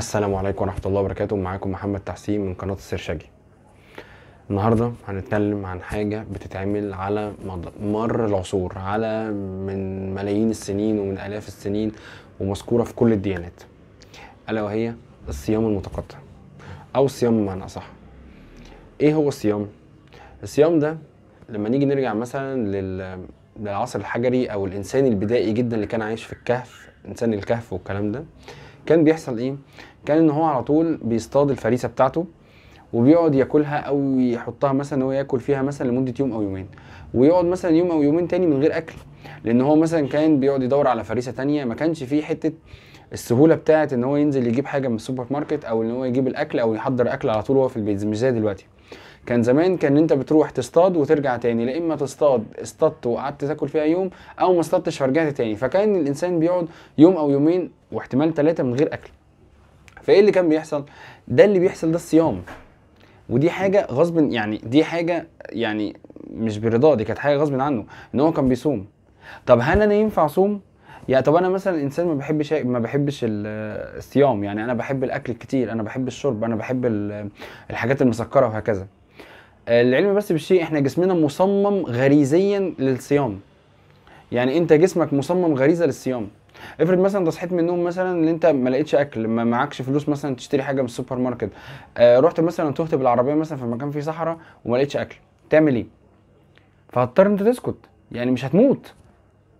السلام عليكم ورحمة الله وبركاته معاكم محمد تحسين من قناة شجي النهاردة هنتكلم عن حاجة بتتعمل على مر العصور على من ملايين السنين ومن آلاف السنين ومذكورة في كل الديانات ألا وهي الصيام المتقطع أو الصيام بمعنى أصح إيه هو الصيام؟ الصيام ده لما نيجي نرجع مثلا لل... للعصر الحجري أو الإنسان البدائي جدا اللي كان عايش في الكهف إنسان الكهف والكلام ده كان بيحصل ايه كان ان هو على طول بيصطاد الفريسه بتاعته وبيقعد ياكلها او يحطها مثلا هو ياكل فيها مثلا لمده يوم او يومين ويقعد مثلا يوم او يومين تاني من غير اكل لان هو مثلا كان بيقعد يدور على فريسه تانية ما كانش فيه حته السهوله بتاعه ان هو ينزل يجيب حاجه من السوبر ماركت او ان هو يجيب الاكل او يحضر اكل على طول وهو في البيت مش زي دلوقتي كان زمان كان انت بتروح تصطاد وترجع تاني لا اما تصطاد اصطدت وقعدت تاكل فيها يوم او ما اصطدتش فرجعت تاني فكان الانسان بيقعد يوم او يومين واحتمال ثلاثه من غير اكل فايه اللي كان بيحصل ده اللي بيحصل ده الصيام ودي حاجه غصب يعني دي حاجه يعني مش برضاه دي كانت حاجه غصب عنه ان هو كان بيصوم طب هل انا ينفع اصوم يعني طب انا مثلا انسان ما بحبش ما بحبش الصيام يعني انا بحب الاكل الكتير انا بحب الشرب انا بحب الحاجات المسكره وهكذا العلم بس بالشيء احنا جسمنا مصمم غريزيا للصيام يعني انت جسمك مصمم غريزه للصيام افرض مثلا انت صحيت من النوم مثلا ان انت ما لقيتش اكل ما معكش فلوس مثلا تشتري حاجه من السوبر ماركت آه رحت مثلا تهت بالعربيه مثلا في مكان فيه صحراء وما لقيتش اكل تعمل ايه فهتضطر انت تسكت يعني مش هتموت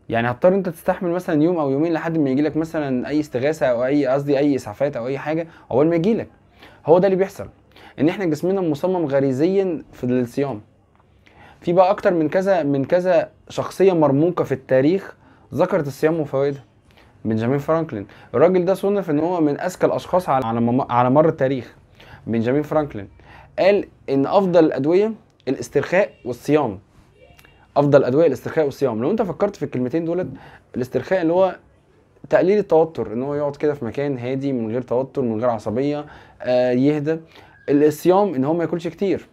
يعني هتضطر انت تستحمل مثلا يوم او يومين لحد ما يجيلك مثلا اي استغاثه او اي قصدي اي اسعافات او اي حاجه اول ما يجيلك هو ده اللي بيحصل ان احنا جسمنا مصمم غريزيا في الصيام في بقى اكتر من كذا من كذا شخصيه مرموقه في التاريخ ذكرت الصيام وفوائده بنجامين فرانكلين الراجل ده صنف ان هو من اذكى الاشخاص على على مر التاريخ بنجامين فرانكلين قال ان افضل الادويه الاسترخاء والصيام افضل ادويه الاسترخاء والصيام لو انت فكرت في الكلمتين دولت الاسترخاء اللي هو تقليل التوتر ان هو يقعد كده في مكان هادي من غير توتر من غير عصبيه آه يهدى الصيام ان هو ما ياكلش كتير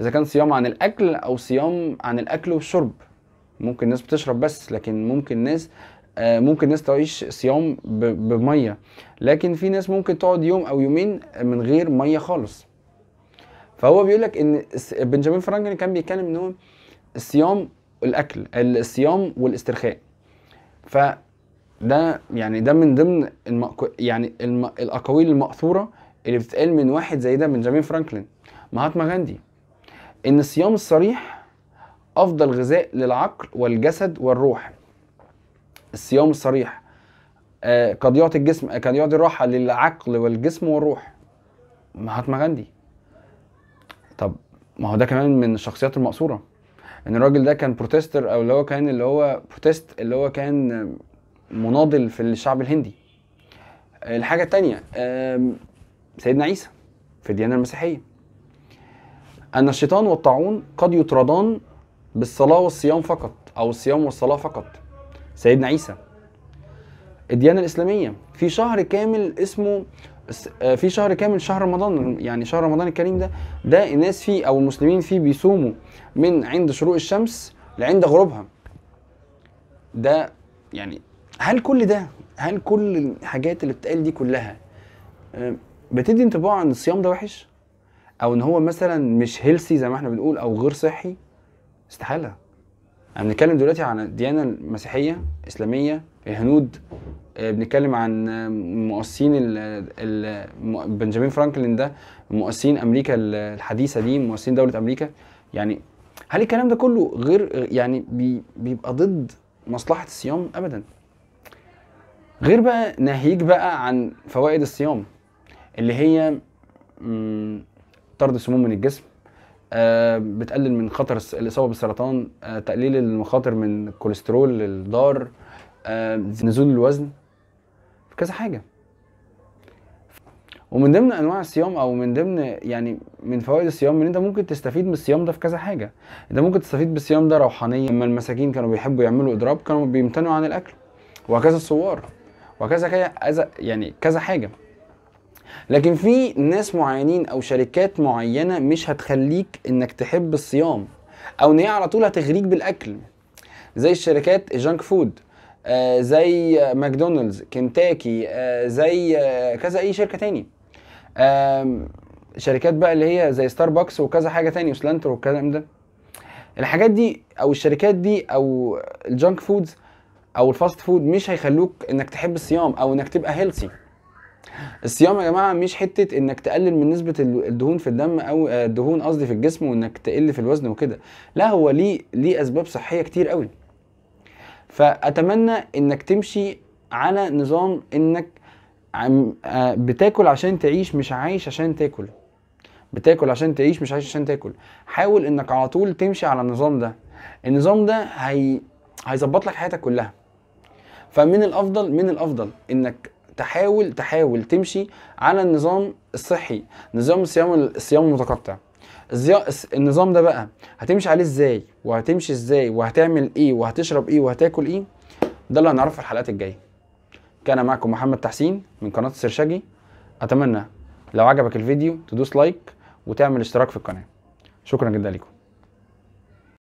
اذا كان صيام عن الاكل او صيام عن الاكل والشرب ممكن ناس بتشرب بس لكن ممكن ناس آه، ممكن ناس تعيش صيام بميه لكن في ناس ممكن تقعد يوم او يومين من غير ميه خالص فهو بيقول لك ان بنجامين فرانكلين كان بيتكلم ان هو الصيام الاكل الصيام والاسترخاء ف ده يعني ده من ضمن المأكو يعني الم... الاقاويل الماثوره اللي بتتقال من واحد زي ده بنجامين فرانكلين مهاتما غاندي ان الصيام الصريح افضل غذاء للعقل والجسد والروح الصيام الصريح آه، قد يعطي الجسم آه، قد يعطي الراحه للعقل والجسم والروح مهاتما غاندي طب ما هو ده كمان من الشخصيات المقصوره ان الراجل ده كان بروتستر او اللي هو كان اللي هو بروتست اللي هو كان مناضل في الشعب الهندي الحاجه التانية سيدنا عيسى في الديانة المسيحية أن الشيطان والطاعون قد يطردان بالصلاة والصيام فقط أو الصيام والصلاة فقط سيدنا عيسى الديانة الإسلامية في شهر كامل اسمه آه، في شهر كامل شهر رمضان يعني شهر رمضان الكريم ده ده الناس فيه أو المسلمين فيه بيصوموا من عند شروق الشمس لعند غروبها ده يعني هل كل ده هل كل الحاجات اللي بتتقال دي كلها آه، بتدي انطباع ان الصيام ده وحش او ان هو مثلا مش هيلسي زي ما احنا بنقول او غير صحي استحاله احنا يعني بنتكلم دلوقتي عن الديانه المسيحيه الاسلاميه الهنود آه، بنتكلم عن مؤسسين بنجامين فرانكلين ده مؤسسين امريكا الحديثه دي مؤسسين دوله امريكا يعني هل الكلام ده كله غير يعني بيبقى ضد مصلحه الصيام ابدا غير بقى ناهيك بقى عن فوائد الصيام اللي هي طرد السموم من الجسم آه، بتقلل من خطر الاصابه بالسرطان آه، تقليل المخاطر من الكوليسترول الضار آه، نزول الوزن كذا حاجه ومن ضمن انواع الصيام او من ضمن يعني من فوائد الصيام ان انت ممكن تستفيد من الصيام ده في كذا حاجه انت ممكن تستفيد بالصيام ده روحانيا لما المساكين كانوا بيحبوا يعملوا اضراب كانوا بيمتنعوا عن الاكل وهكذا الصوار وهكذا كذا يعني كذا حاجه لكن في ناس معينين او شركات معينه مش هتخليك انك تحب الصيام او ان هي على طول هتغريك بالاكل زي الشركات جانك فود آه زي ماكدونالدز كنتاكي آه زي آه كذا اي شركه تاني شركات بقى اللي هي زي ستاربكس وكذا حاجه تاني وسلانتر والكلام ده الحاجات دي او الشركات دي او الجانك فودز او الفاست فود مش هيخلوك انك تحب الصيام او انك تبقى هيلثي الصيام يا جماعه مش حته انك تقلل من نسبه الدهون في الدم او آه، الدهون قصدي في الجسم وانك تقل في الوزن وكده لا هو ليه ليه اسباب صحيه كتير قوي فاتمنى انك تمشي على نظام انك عم آه، بتاكل عشان تعيش مش عايش عشان تاكل بتاكل عشان تعيش مش عايش عشان تاكل حاول انك على طول تمشي على النظام ده النظام ده هي هيظبط لك حياتك كلها فمن الافضل من الافضل انك تحاول تحاول تمشي على النظام الصحي نظام الصيام الصيام المتقطع النظام ده بقى هتمشي عليه ازاي وهتمشي ازاي وهتعمل ايه وهتشرب ايه وهتاكل ايه ده اللي هنعرفه في الحلقات الجايه كان معكم محمد تحسين من قناه السرشجي اتمنى لو عجبك الفيديو تدوس لايك وتعمل اشتراك في القناه شكرا جدا لكم